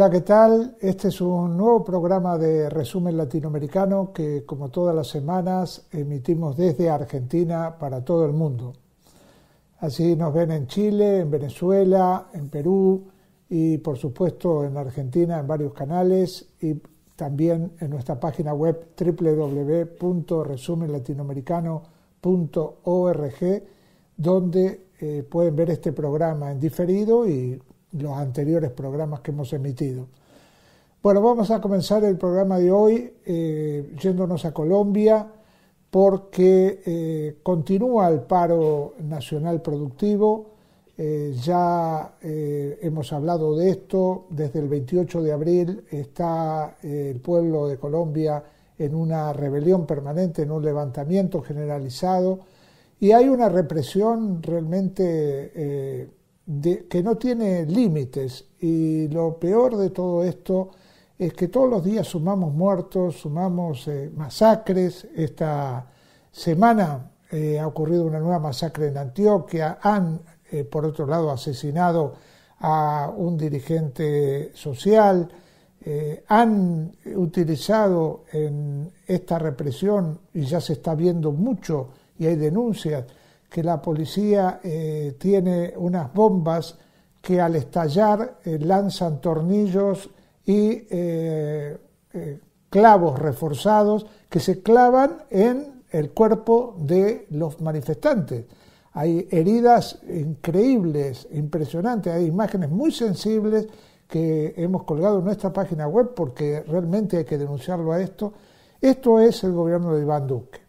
Hola, ¿qué tal? Este es un nuevo programa de resumen latinoamericano que, como todas las semanas, emitimos desde Argentina para todo el mundo. Así nos ven en Chile, en Venezuela, en Perú y, por supuesto, en Argentina en varios canales y también en nuestra página web www.resumenlatinoamericano.org, donde pueden ver este programa en diferido y los anteriores programas que hemos emitido. Bueno, vamos a comenzar el programa de hoy eh, yéndonos a Colombia porque eh, continúa el paro nacional productivo. Eh, ya hemos hablado de esto. Desde el 28 de abril está el pueblo de Colombia en una rebelión permanente, en un levantamiento generalizado. Y hay una represión realmente que no tiene límites y lo peor de todo esto es que todos los días sumamos muertos, sumamos eh, masacres. Esta semana eh, ha ocurrido una nueva masacre en Antioquia. Han, eh, por otro lado, asesinado a un dirigente social. han utilizado en esta represión, y ya se está viendo mucho, y hay denuncias, que la policía eh, tiene unas bombas que al estallar eh, lanzan tornillos y eh, clavos reforzados que se clavan en el cuerpo de los manifestantes. Hay heridas increíbles, impresionantes, hay imágenes muy sensibles que hemos colgado en nuestra página web porque realmente hay que denunciarlo a esto. Esto es el gobierno de Iván Duque.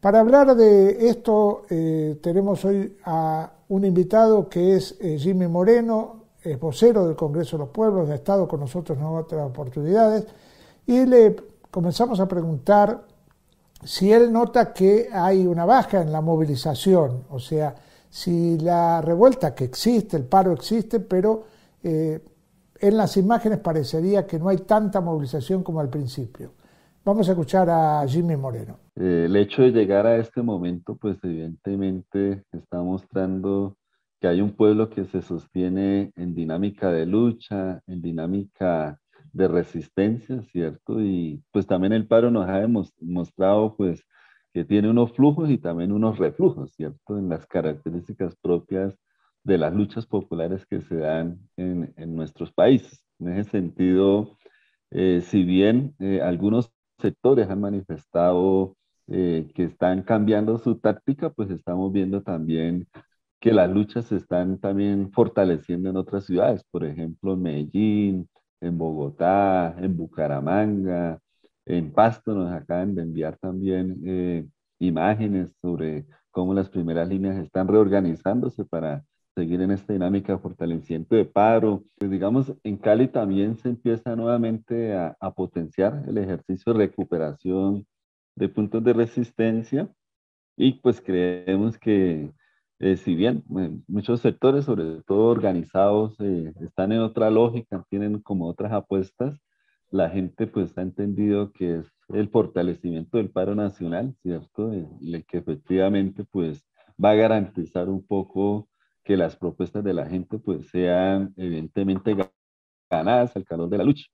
Para hablar de esto eh, tenemos hoy a un invitado que es eh, Jimmy Moreno, es vocero del Congreso de los Pueblos, ha estado con nosotros en otras oportunidades, y le comenzamos a preguntar si él nota que hay una baja en la movilización, o sea, si la revuelta que existe, el paro existe, pero eh, en las imágenes parecería que no hay tanta movilización como al principio. Vamos a escuchar a Jimmy Moreno. Eh, el hecho de llegar a este momento, pues evidentemente está mostrando que hay un pueblo que se sostiene en dinámica de lucha, en dinámica de resistencia, ¿cierto? Y pues también el paro nos ha demostrado pues que tiene unos flujos y también unos reflujos, ¿cierto? En las características propias de las luchas populares que se dan en, en nuestros países. En ese sentido, eh, si bien eh, algunos sectores han manifestado eh, que están cambiando su táctica, pues estamos viendo también que las luchas se están también fortaleciendo en otras ciudades, por ejemplo, en Medellín, en Bogotá, en Bucaramanga, en Pasto nos acaban de enviar también eh, imágenes sobre cómo las primeras líneas están reorganizándose para seguir en esta dinámica de fortalecimiento de paro. Pues digamos, en Cali también se empieza nuevamente a, potenciar el ejercicio de recuperación de puntos de resistencia y pues creemos que eh, si bien eh, muchos sectores, sobre todo organizados, eh, están en otra lógica, tienen como otras apuestas, la gente pues ha entendido que es el fortalecimiento del paro nacional, ¿cierto? El, el que efectivamente pues va a garantizar un poco que las propuestas de la gente pues sean evidentemente ganadas al calor de la lucha.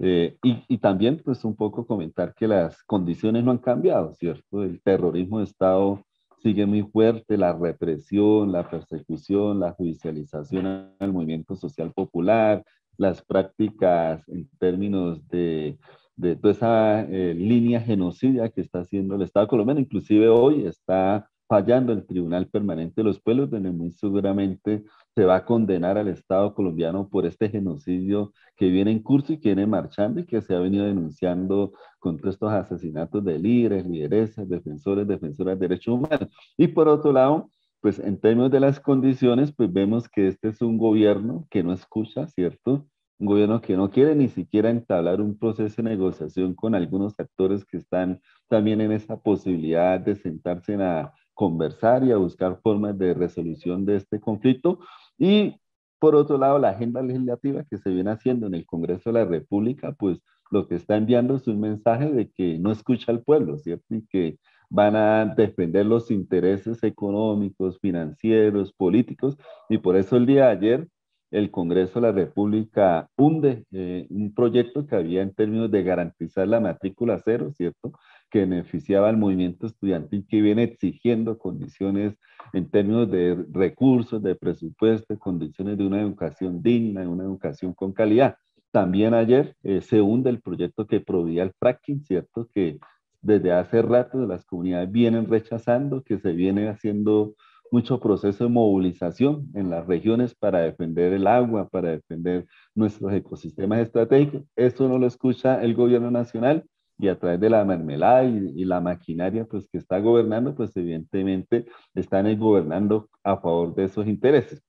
Eh, y, y, también pues un poco comentar que las condiciones no han cambiado, ¿cierto? El terrorismo de Estado sigue muy fuerte, la represión, la persecución, la judicialización al movimiento social popular, las prácticas en términos de, de toda esa eh, línea genocida que está haciendo el Estado colombiano, inclusive hoy está fallando el Tribunal Permanente de los Pueblos, donde muy seguramente se va a condenar al Estado colombiano por este genocidio que viene en curso y que viene marchando y que se ha venido denunciando contra estos asesinatos de líderes, lideresas, defensores, defensoras de derechos humanos. Y por otro lado, pues en términos de las condiciones, pues vemos que este es un gobierno que no escucha, ¿cierto? un gobierno que no quiere ni siquiera entablar un proceso de negociación con algunos actores que están también en esa posibilidad de sentarse en a conversar y a buscar formas de resolución de este conflicto. Y por otro lado, la agenda legislativa que se viene haciendo en el Congreso de la República, pues lo que está enviando es un mensaje de que no escucha al pueblo, ¿cierto? Y que van a defender los intereses económicos, financieros, políticos. Y por eso el día de ayer el Congreso de la República hunde eh, un proyecto que había en términos de garantizar la matrícula cero, ¿cierto? que beneficiaba al movimiento estudiantil que viene exigiendo condiciones en términos de recursos, de presupuesto, condiciones de una educación digna, de una educación con calidad. También ayer eh, se hunde el proyecto que prohibía el fracking, ¿cierto? Que desde hace rato las comunidades vienen rechazando, que se viene haciendo mucho proceso de movilización en las regiones para defender el agua, para defender nuestros ecosistemas estratégicos. Esto no lo escucha el gobierno nacional y a través de la mermelada y, la maquinaria pues que está gobernando, pues evidentemente están gobernando a favor de esos intereses.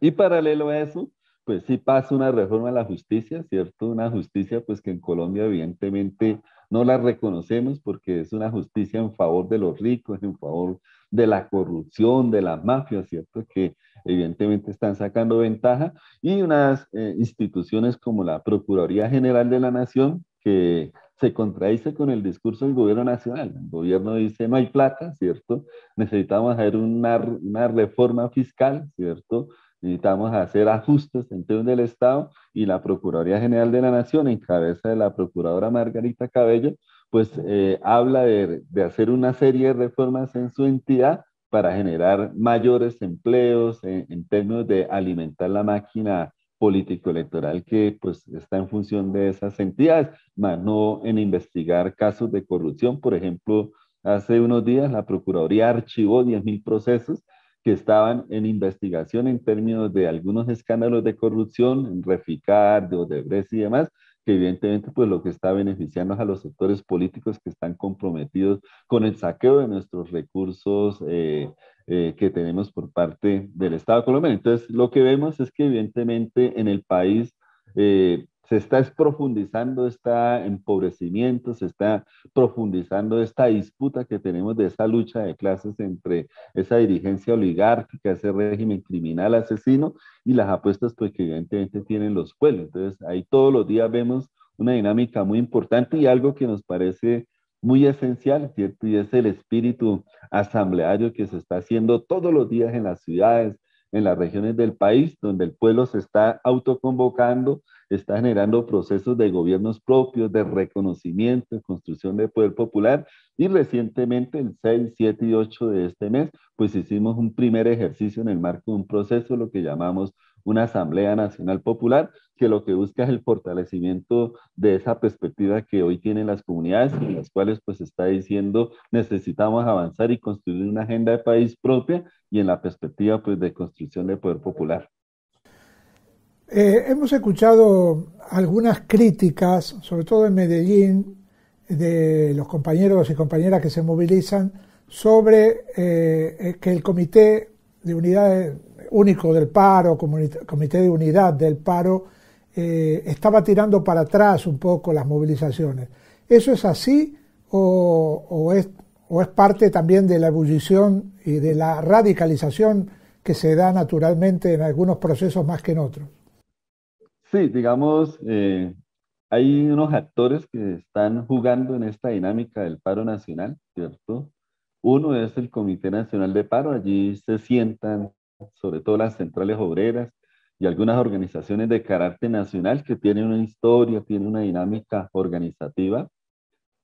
Y paralelo a eso, pues sí pasa una reforma a la justicia, ¿cierto? Una justicia pues que en Colombia evidentemente no la reconocemos porque es una justicia en favor de los ricos, en favor de la corrupción, de las mafias, ¿cierto? Que evidentemente están sacando ventaja y unas eh, instituciones como la Procuraduría General de la Nación que se contradice con el discurso del gobierno nacional. El gobierno dice, no hay plata, ¿cierto? Necesitamos hacer una, una reforma fiscal, ¿cierto? Necesitamos hacer ajustes en el del Estado y la Procuraduría General de la Nación, en cabeza de la Procuradora Margarita Cabello, pues eh, habla de, hacer una serie de reformas en su entidad para generar mayores empleos en, términos de alimentar la máquina político-electoral que pues está en función de esas entidades, más no en investigar casos de corrupción. Por ejemplo, hace unos días la Procuraduría archivó 10.000 procesos que estaban en investigación en términos de algunos escándalos de corrupción, en Reficar, de Odebrecht y demás, que evidentemente pues lo que está beneficiando a los sectores políticos que están comprometidos con el saqueo de nuestros recursos eh, eh, que tenemos por parte del Estado colombiano. Entonces, lo que vemos es que evidentemente en el país eh, se está profundizando este empobrecimiento, se está profundizando esta disputa que tenemos de esa lucha de clases entre esa dirigencia oligárquica, ese régimen criminal asesino y las apuestas pues, que evidentemente tienen los pueblos. Entonces, ahí todos los días vemos una dinámica muy importante y algo que nos parece muy esencial, ¿cierto? Y es el espíritu asambleario que se está haciendo todos los días en las ciudades, en las regiones del país, donde el pueblo se está autoconvocando, está generando procesos de gobiernos propios, de reconocimiento, de construcción de poder popular. Y recientemente, el 6, 7 y 8 de este mes, pues hicimos un primer ejercicio en el marco de un proceso, lo que llamamos una Asamblea Nacional Popular que lo que busca es el fortalecimiento de esa perspectiva que hoy tienen las comunidades, en las cuales pues está diciendo necesitamos avanzar y construir una agenda de país propia y en la perspectiva pues de construcción de poder popular. Eh, hemos escuchado algunas críticas, sobre todo en Medellín, de los compañeros y compañeras que se movilizan sobre eh, eh, que el Comité de Unidades único del paro, comité de unidad del paro, eh, estaba tirando para atrás un poco las movilizaciones. ¿Eso es así o, es, o es parte también de la ebullición y de la radicalización que se da naturalmente en algunos procesos más que en otros? Sí, digamos, eh, hay unos actores que están jugando en esta dinámica del paro nacional, ¿cierto? Uno es el Comité Nacional de Paro, allí se sientan sobre todo las centrales obreras y algunas organizaciones de carácter nacional que tienen una historia, tienen una dinámica organizativa.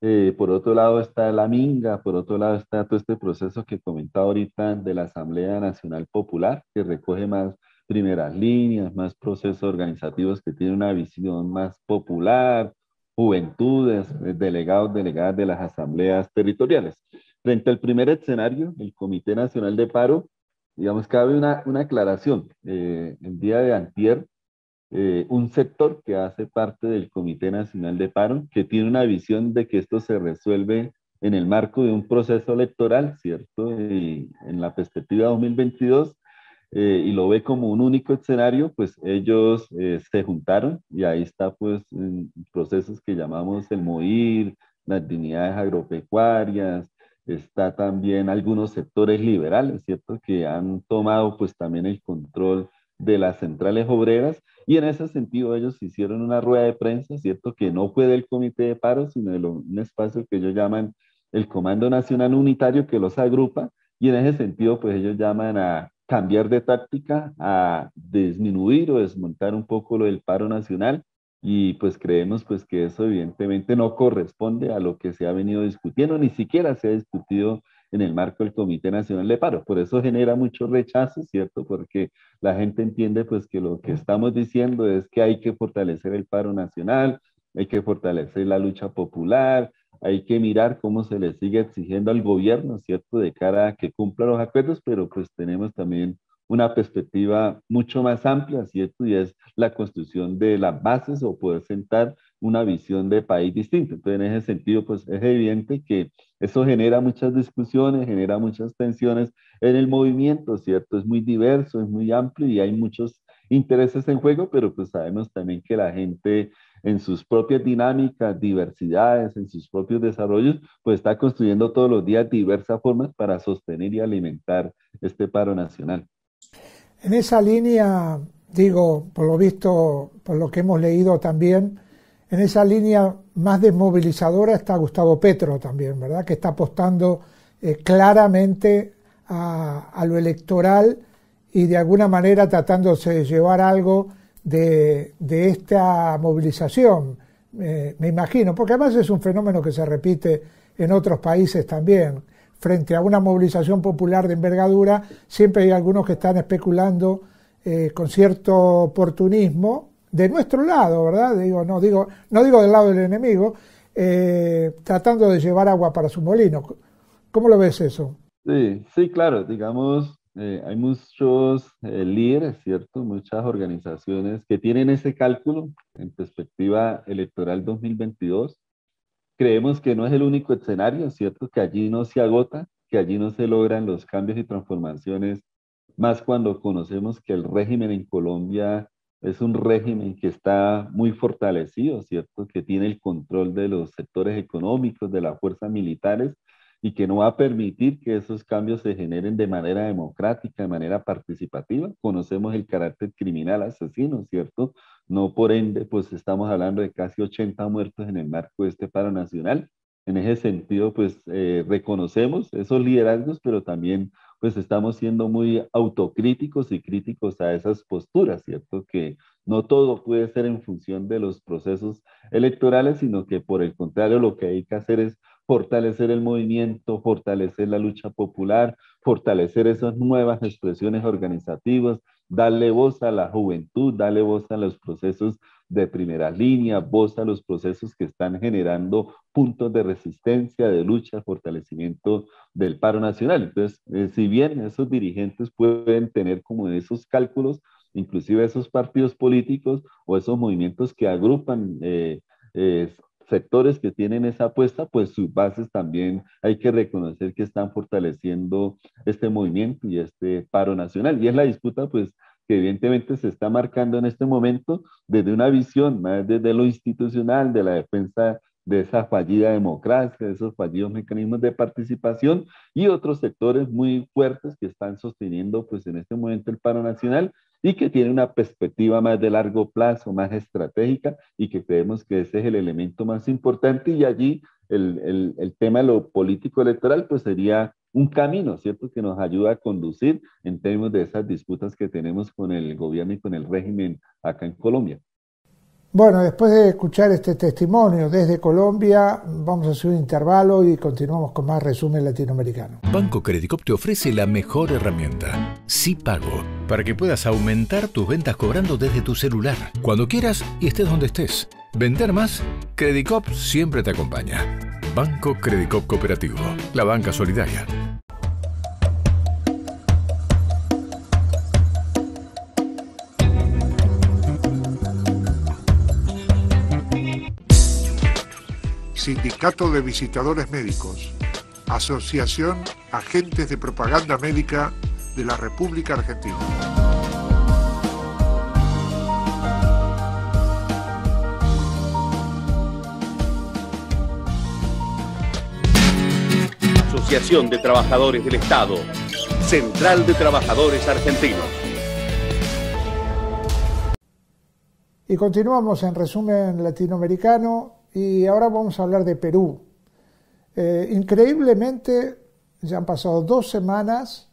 Eh, por otro lado está la Minga, por otro lado está todo este proceso que comentaba ahorita de la Asamblea Nacional Popular, que recoge más primeras líneas, más procesos organizativos que tienen una visión más popular, juventudes, eh, delegados, delegadas de las asambleas territoriales. Frente al primer escenario, el Comité Nacional de Paro Digamos, cabe una, una aclaración. Eh, el día de antier, eh, un sector que hace parte del Comité Nacional de Paro, que tiene una visión de que esto se resuelve en el marco de un proceso electoral, ¿cierto? Y en la perspectiva 2022, eh, y lo ve como un único escenario, pues ellos eh, se juntaron y ahí está pues en procesos que llamamos el MOIR, las dignidades agropecuarias, está también algunos sectores liberales, ¿cierto? Que han tomado pues también el control de las centrales obreras y en ese sentido ellos hicieron una rueda de prensa, ¿cierto? Que no fue del comité de paro, sino de un espacio que ellos llaman el Comando Nacional Unitario que los agrupa y en ese sentido pues ellos llaman a cambiar de táctica, a disminuir o desmontar un poco lo del paro nacional y pues creemos pues que eso evidentemente no corresponde a lo que se ha venido discutiendo, ni siquiera se ha discutido en el marco del Comité Nacional de Paro. Por eso genera mucho rechazo, ¿cierto? Porque la gente entiende pues que lo que estamos diciendo es que hay que fortalecer el paro nacional, hay que fortalecer la lucha popular, hay que mirar cómo se le sigue exigiendo al gobierno, ¿cierto? De cara a que cumpla los acuerdos, pero pues tenemos también una perspectiva mucho más amplia, ¿cierto? Y es la construcción de las bases o poder sentar una visión de país distinta. Entonces, en ese sentido, pues es evidente que eso genera muchas discusiones, genera muchas tensiones en el movimiento, ¿cierto? Es muy diverso, es muy amplio y hay muchos intereses en juego, pero pues sabemos también que la gente en sus propias dinámicas, diversidades, en sus propios desarrollos, pues está construyendo todos los días diversas formas para sostener y alimentar este paro nacional. En esa línea, digo, por lo visto, por lo que hemos leído también, en esa línea más desmovilizadora está Gustavo Petro también, ¿verdad? Que está apostando eh, claramente a, lo electoral y de alguna manera tratándose de llevar algo de, esta movilización, eh, me imagino, porque además es un fenómeno que se repite en otros países también frente a una movilización popular de envergadura, siempre hay algunos que están especulando eh, con cierto oportunismo de nuestro lado, ¿verdad? Digo, no digo, no digo del lado del enemigo, eh, tratando de llevar agua para su molino. ¿Cómo lo ves eso? Sí, sí, claro, digamos, eh, hay muchos líderes, ¿cierto? Muchas organizaciones que tienen ese cálculo en perspectiva electoral 2022 Creemos que no es el único escenario, ¿cierto? Que allí no se agota, que allí no se logran los cambios y transformaciones, más cuando conocemos que el régimen en Colombia es un régimen que está muy fortalecido, ¿cierto? Que tiene el control de los sectores económicos, de las fuerzas militares y que no va a permitir que esos cambios se generen de manera democrática, de manera participativa. Conocemos el carácter criminal asesino, ¿cierto? No por ende, pues estamos hablando de casi 80 muertos en el marco de este paro nacional. En ese sentido, pues eh, reconocemos esos liderazgos, pero también pues estamos siendo muy autocríticos y críticos a esas posturas, ¿cierto? Que no todo puede ser en función de los procesos electorales, sino que por el contrario lo que hay que hacer es fortalecer el movimiento, fortalecer la lucha popular, fortalecer esas nuevas expresiones organizativas, darle voz a la juventud, darle voz a los procesos de primera línea, voz a los procesos que están generando puntos de resistencia, de lucha, fortalecimiento del paro nacional. Entonces, eh, si bien esos dirigentes pueden tener como esos cálculos, inclusive esos partidos políticos o esos movimientos que agrupan eh, sectores que tienen esa apuesta, pues sus bases también hay que reconocer que están fortaleciendo este movimiento y este paro nacional. Y es la disputa, pues, que evidentemente se está marcando en este momento desde una visión, más desde lo institucional, de la defensa de esa fallida democracia, de esos fallidos mecanismos de participación y otros sectores muy fuertes que están sosteniendo pues en este momento el paro nacional y que tiene una perspectiva más de largo plazo, más estratégica, y que creemos que ese es el elemento más importante. Y allí el, el tema de lo político electoral, pues sería un camino, ¿cierto?, que nos ayuda a conducir en términos de esas disputas que tenemos con el gobierno y con el régimen acá en Colombia. Bueno, después de escuchar este testimonio desde Colombia, vamos a hacer un intervalo y continuamos con más resumen latinoamericano. Banco Credicop te ofrece la mejor herramienta, si Pago, para que puedas aumentar tus ventas cobrando desde tu celular, cuando quieras y estés donde estés. Vender más, Credicop siempre te acompaña. Banco Credicop Cooperativo, la banca solidaria. Sindicato de Visitadores Médicos, Asociación Agentes de Propaganda Médica de la República Argentina. Asociación de Trabajadores del Estado, Central de Trabajadores Argentinos. Y continuamos en resumen latinoamericano y ahora vamos a hablar de Perú. Eh, increíblemente, ya han pasado dos semanas,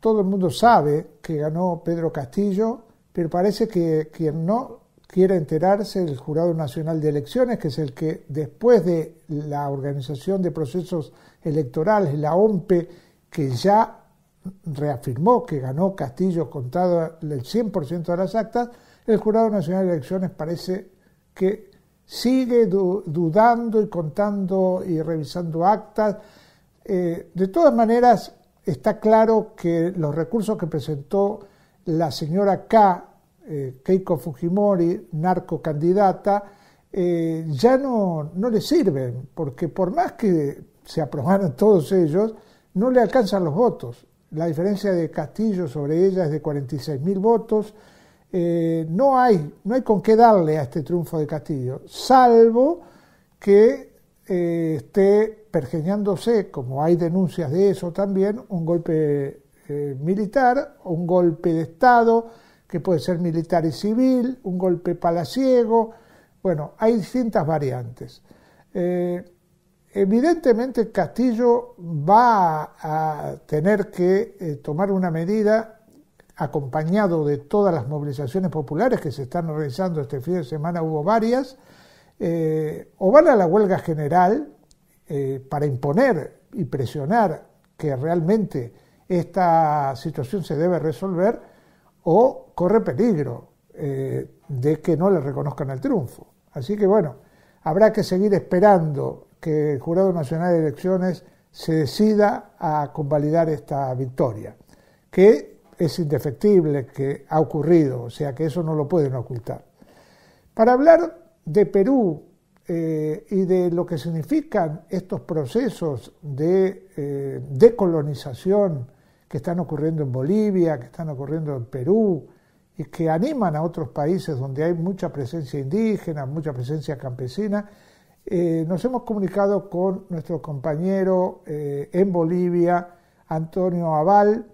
todo el mundo sabe que ganó Pedro Castillo, pero parece que quien no quiere enterarse, el Jurado Nacional de Elecciones, que es el que después de la Organización de Procesos Electorales, la OMPE, que ya reafirmó que ganó Castillo contado el 100% de las actas, el Jurado Nacional de Elecciones parece que sigue dudando y contando y revisando actas. Eh, de todas maneras, está claro que los recursos que presentó la señora K, eh, Keiko Fujimori, narco-candidata, eh, ya no, no le sirven, porque por más que se aprobaran todos ellos, no le alcanzan los votos. La diferencia de Castillo sobre ella es de 46 mil votos, eh, no, hay, no hay con qué darle a este triunfo de Castillo, salvo que eh, esté pergeñándose, como hay denuncias de eso también, un golpe eh, militar, un golpe de Estado, que puede ser militar y civil, un golpe palaciego, bueno, hay distintas variantes. evidentemente Castillo va a tener que tomar una medida acompañado de todas las movilizaciones populares que se están realizando este fin de semana, hubo varias, eh, o van a la huelga general eh, para imponer y presionar que realmente esta situación se debe resolver, o corre peligro eh, de que no le reconozcan el triunfo. Así que bueno, habrá que seguir esperando que el Jurado Nacional de Elecciones se decida a convalidar esta victoria, que es indefectible, que ha ocurrido, o sea que eso no lo pueden ocultar. Para hablar de Perú eh, y de lo que significan estos procesos de eh, decolonización que están ocurriendo en Bolivia, que están ocurriendo en Perú y que animan a otros países donde hay mucha presencia indígena, mucha presencia campesina, eh, nos hemos comunicado con nuestro compañero en Bolivia, Antonio Aval,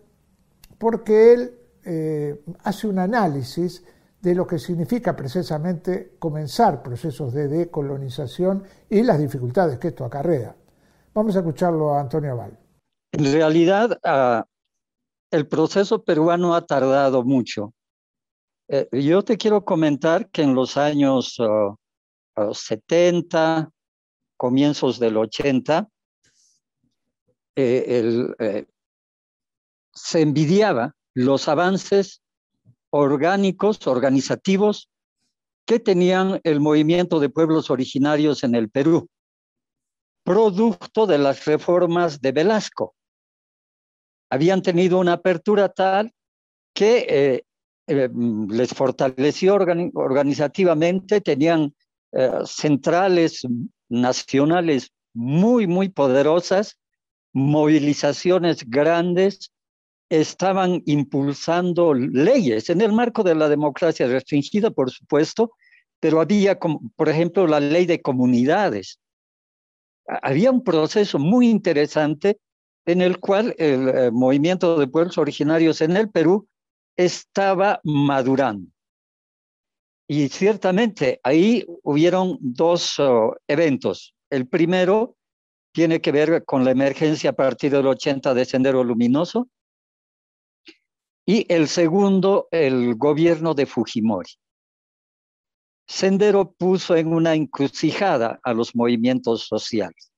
porque él eh, hace un análisis de lo que significa precisamente comenzar procesos de decolonización y las dificultades que esto acarrea. Vamos a escucharlo a Antonio Val. En realidad, ah, el proceso peruano ha tardado mucho. Eh, yo te quiero comentar que en los años 70, ah, ah, comienzos del 80, eh, el, se envidiaba los avances orgánicos, organizativos, que tenían el movimiento de pueblos originarios en el Perú, producto de las reformas de Velasco. Habían tenido una apertura tal que eh, eh, les fortaleció organizativamente, tenían eh, centrales nacionales muy, muy poderosas, movilizaciones grandes, estaban impulsando leyes en el marco de la democracia restringida, por supuesto, pero había, por ejemplo, la ley de comunidades. Había un proceso muy interesante en el cual el eh, movimiento de pueblos originarios en el Perú estaba madurando. Y ciertamente ahí hubieron dos oh, eventos. El primero tiene que ver con la emergencia a partir del 80 de Sendero Luminoso, y el segundo, el gobierno de Fujimori. Sendero puso en una encrucijada a los movimientos sociales.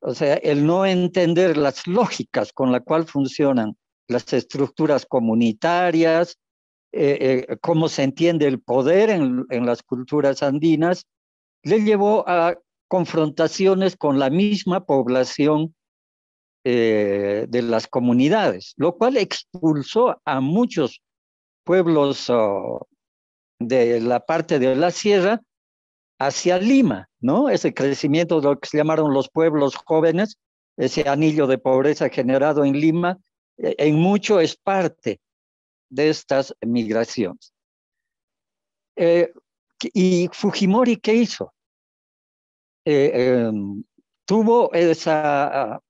O sea, el no entender las lógicas con las cuales funcionan las estructuras comunitarias, eh, eh, cómo se entiende el poder en, en las culturas andinas, le llevó a confrontaciones con la misma población eh, de las comunidades, lo cual expulsó a muchos pueblos oh, de la parte de la sierra hacia Lima, ¿no? Ese crecimiento de lo que se llamaron los pueblos jóvenes, ese anillo de pobreza generado en Lima, e, en mucho es parte de estas migraciones. Eh, ¿Y Fujimori qué hizo? Eh, em, tuvo esa ah,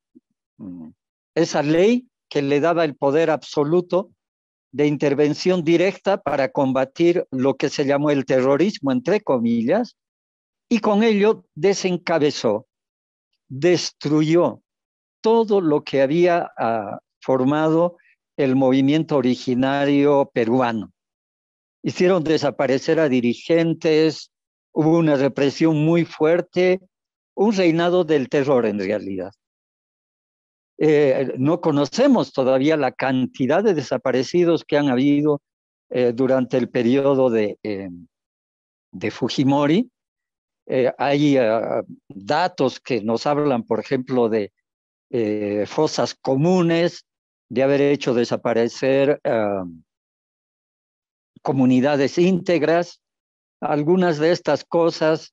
esa ley que le daba el poder absoluto de intervención directa para combatir lo que se llamó el terrorismo, entre comillas, y con ello desencabezó, destruyó todo lo que había ah, formado el movimiento originario peruano. Hicieron desaparecer a dirigentes, hubo una represión muy fuerte, un reinado del terror en realidad. Eh, no conocemos todavía la cantidad de desaparecidos que han habido eh, durante el periodo de, eh, de Fujimori. hay datos que nos hablan, por ejemplo, de fosas comunes, de haber hecho desaparecer comunidades íntegras. Algunas de estas cosas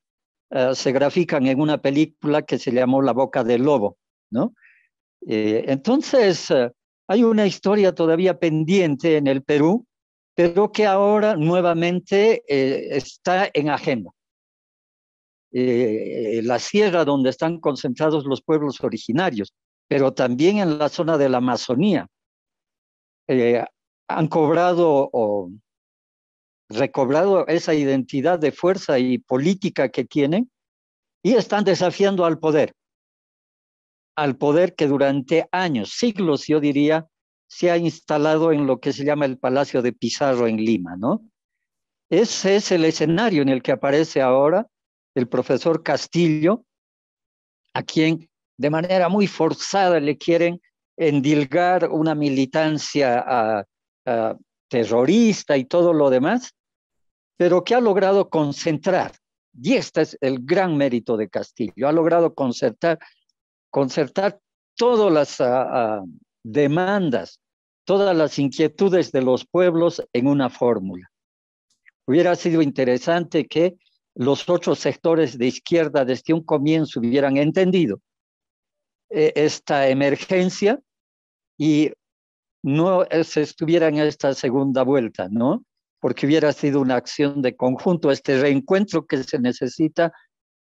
se grafican en una película que se llamó La Boca del Lobo, ¿no? Eh, entonces, eh, hay una historia todavía pendiente en el Perú, pero que ahora nuevamente eh, está en agenda. la sierra donde están concentrados los pueblos originarios, pero también en la zona de la Amazonía, han cobrado o recobrado esa identidad de fuerza y política que tienen y están desafiando al poder al poder que durante años, siglos yo diría, se ha instalado en lo que se llama el Palacio de Pizarro en Lima, ¿no? Ese es el escenario en el que aparece ahora el profesor Castillo, a quien de manera muy forzada le quieren endilgar una militancia terrorista y todo lo demás, pero que ha logrado concentrar, y este es el gran mérito de Castillo, ha logrado concertar concertar todas las ah, ah, demandas, todas las inquietudes de los pueblos en una fórmula. Hubiera sido interesante que los otros sectores de izquierda desde un comienzo hubieran entendido eh, esta emergencia y no se estuvieran en esta segunda vuelta, ¿no? Porque hubiera sido una acción de conjunto, este reencuentro que se necesita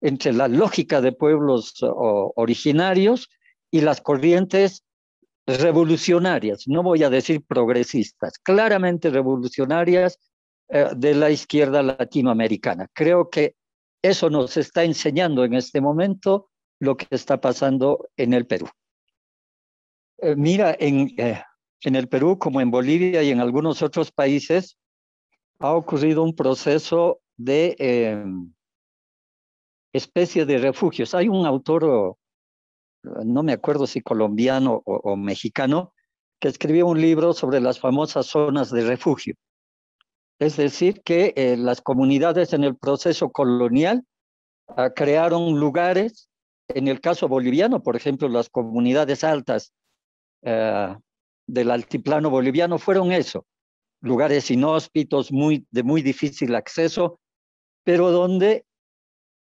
entre la lógica de pueblos originarios y las corrientes revolucionarias, no voy a decir progresistas, claramente revolucionarias eh, de la izquierda latinoamericana. Creo que eso nos está enseñando en este momento lo que está pasando en el Perú. Eh, mira, en, eh, en el Perú, como en Bolivia y en algunos otros países, ha ocurrido un proceso de especie de refugios. Hay un autor, no me acuerdo si colombiano o, mexicano, que escribió un libro sobre las famosas zonas de refugio. Es decir, que eh, las comunidades en el proceso colonial ah, crearon lugares, en el caso boliviano, por ejemplo, las comunidades altas ah, del altiplano boliviano fueron eso, lugares inhóspitos, muy, de muy difícil acceso, pero donde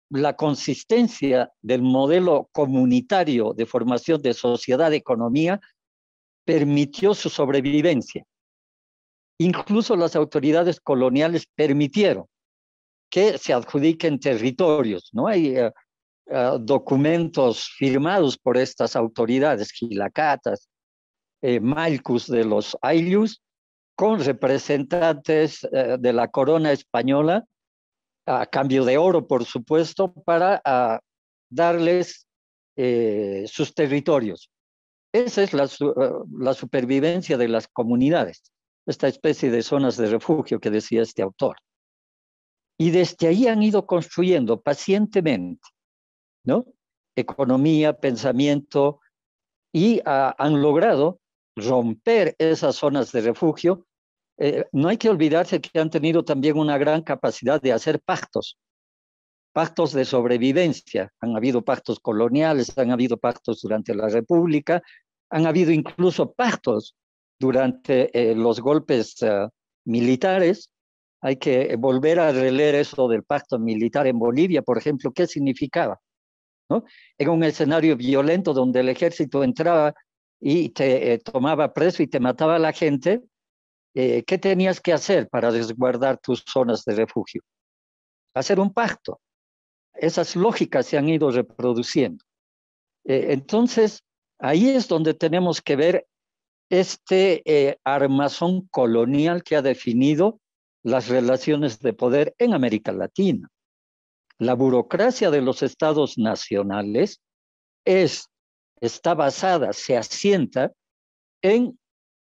la consistencia del modelo comunitario de formación de sociedad-economía permitió su sobrevivencia. Incluso las autoridades coloniales permitieron que se adjudiquen territorios. No hay eh, eh, documentos firmados por estas autoridades, gilacatas, eh, malcus de los ayllus, con representantes de la corona española a cambio de oro, por supuesto, para ah, darles eh, sus territorios. Esa es la, ah, la supervivencia de las comunidades, esta especie de zonas de refugio que decía este autor. Y desde ahí han ido construyendo pacientemente, ¿no? Economía, pensamiento, y ah, han logrado romper esas zonas de refugio eh, no hay que olvidarse que han tenido también una gran capacidad de hacer pactos, pactos de sobrevivencia. Han habido pactos coloniales, han habido pactos durante la República, han habido incluso pactos durante eh, los golpes eh, militares. Hay que volver a releer eso del pacto militar en Bolivia, por ejemplo, qué significaba. ¿No? Era un escenario violento donde el ejército entraba y te tomaba preso y te mataba a la gente, eh, ¿qué tenías que hacer para resguardar tus zonas de refugio? Hacer un pacto. Esas lógicas se han ido reproduciendo. Eh, entonces, ahí es donde tenemos que ver este eh, armazón colonial que ha definido las relaciones de poder en América Latina. La burocracia de los estados nacionales es, está basada, se asienta en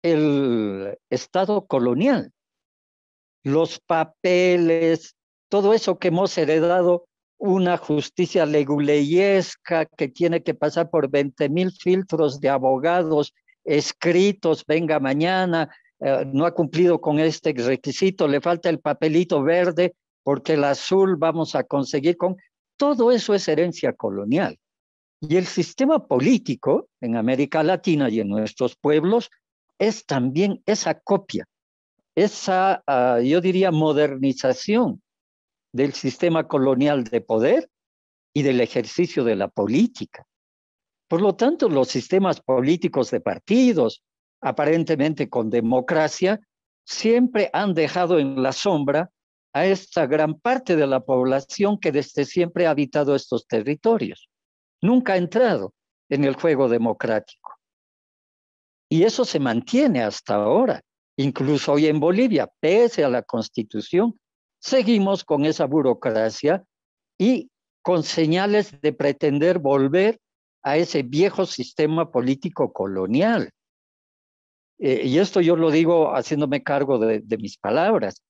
el Estado colonial, los papeles, todo eso que hemos heredado, una justicia leguleyesca que tiene que pasar por 20 mil filtros de abogados escritos, venga mañana, eh, no ha cumplido con este requisito, le falta el papelito verde porque el azul vamos a conseguir con... Todo eso es herencia colonial. Y el sistema político en América Latina y en nuestros pueblos es también esa copia, esa, ah, yo diría, modernización del sistema colonial de poder y del ejercicio de la política. Por lo tanto, los sistemas políticos de partidos, aparentemente con democracia, siempre han dejado en la sombra a esta gran parte de la población que desde siempre ha habitado estos territorios. Nunca ha entrado en el juego democrático. Y eso se mantiene hasta ahora. Incluso hoy en Bolivia, pese a la constitución, seguimos con esa burocracia y con señales de pretender volver a ese viejo sistema político colonial. Eh, y esto yo lo digo haciéndome cargo de, mis palabras.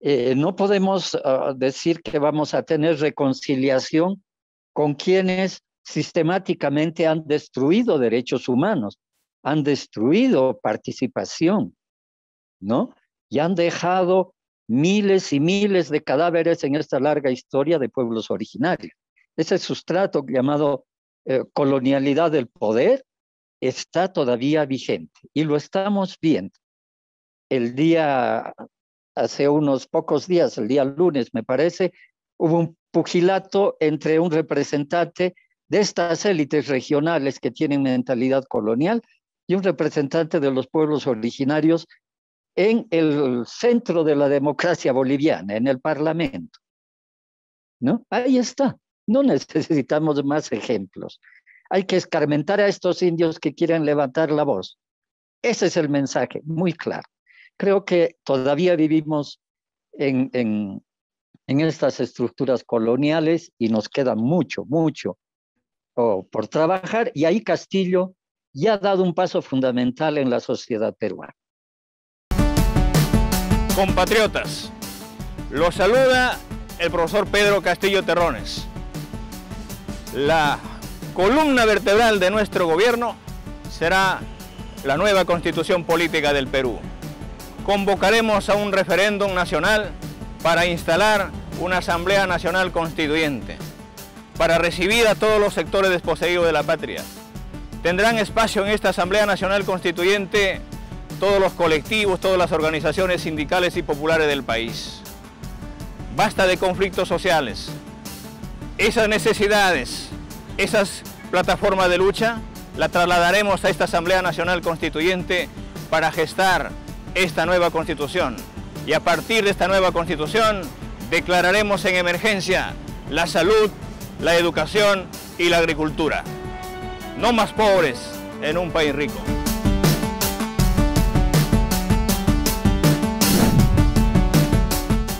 Eh, no podemos ah, decir que vamos a tener reconciliación con quienes sistemáticamente han destruido derechos humanos han destruido participación, ¿no? Y han dejado miles y miles de cadáveres en esta larga historia de pueblos originarios. Ese sustrato llamado eh, colonialidad del poder está todavía vigente y lo estamos viendo. El día, hace unos pocos días, el día lunes me parece, hubo un pugilato entre un representante de estas élites regionales que tienen mentalidad colonial y un representante de los pueblos originarios en el centro de la democracia boliviana, en el Parlamento. ¿No? Ahí está. No necesitamos más ejemplos. Hay que escarmentar a estos indios que quieren levantar la voz. Ese es el mensaje, muy claro. Creo que todavía vivimos en, estas estructuras coloniales y nos queda mucho, mucho oh, por trabajar. Y ahí Castillo y ha dado un paso fundamental en la sociedad peruana. Compatriotas, los saluda el profesor Pedro Castillo Terrones. La columna vertebral de nuestro gobierno será la nueva constitución política del Perú. Convocaremos a un referéndum nacional para instalar una Asamblea Nacional Constituyente, para recibir a todos los sectores desposeídos de la patria, Tendrán espacio en esta Asamblea Nacional Constituyente todos los colectivos, todas las organizaciones sindicales y populares del país. Basta de conflictos sociales. Esas necesidades, esas plataformas de lucha, la trasladaremos a esta Asamblea Nacional Constituyente para gestar esta nueva Constitución. Y a partir de esta nueva Constitución declararemos en emergencia la salud, la educación y la agricultura no más pobres en un país rico.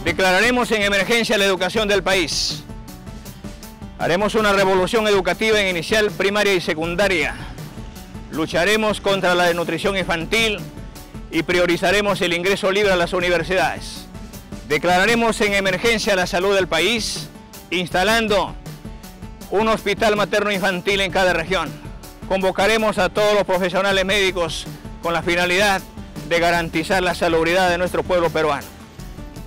Declararemos en emergencia la educación del país. Haremos una revolución educativa en inicial, primaria y secundaria. Lucharemos contra la desnutrición infantil y priorizaremos el ingreso libre a las universidades. Declararemos en emergencia la salud del país, instalando un hospital materno infantil en cada región convocaremos a todos los profesionales médicos con la finalidad de garantizar la salubridad de nuestro pueblo peruano.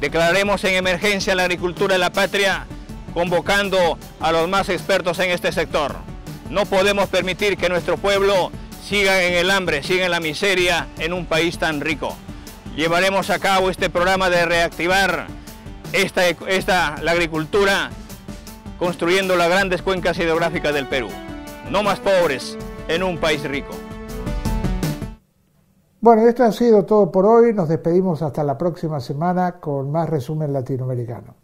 Declararemos en emergencia la agricultura de la patria convocando a los más expertos en este sector. No podemos permitir que nuestro pueblo siga en el hambre, siga en la miseria en un país tan rico. Llevaremos a cabo este programa de reactivar esta, esta, la agricultura construyendo las grandes cuencas hidrográficas del Perú. No más pobres, en un país rico. Bueno, esto ha sido todo por hoy. Nos despedimos hasta la próxima semana con más resumen latinoamericano.